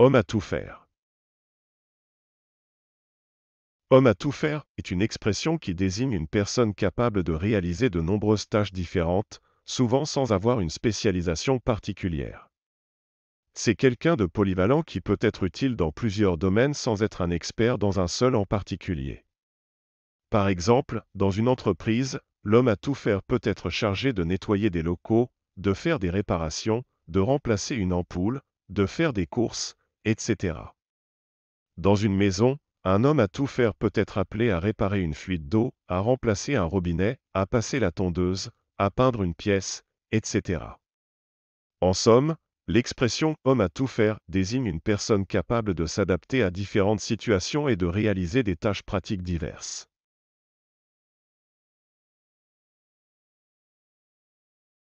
Homme à tout faire. Homme à tout faire est une expression qui désigne une personne capable de réaliser de nombreuses tâches différentes, souvent sans avoir une spécialisation particulière. C'est quelqu'un de polyvalent qui peut être utile dans plusieurs domaines sans être un expert dans un seul en particulier. Par exemple, dans une entreprise, l'homme à tout faire peut être chargé de nettoyer des locaux, de faire des réparations, de remplacer une ampoule, de faire des courses, etc. Dans une maison, un homme à tout faire peut être appelé à réparer une fuite d'eau, à remplacer un robinet, à passer la tondeuse, à peindre une pièce, etc. En somme, l'expression homme à tout faire désigne une personne capable de s'adapter à différentes situations et de réaliser des tâches pratiques diverses.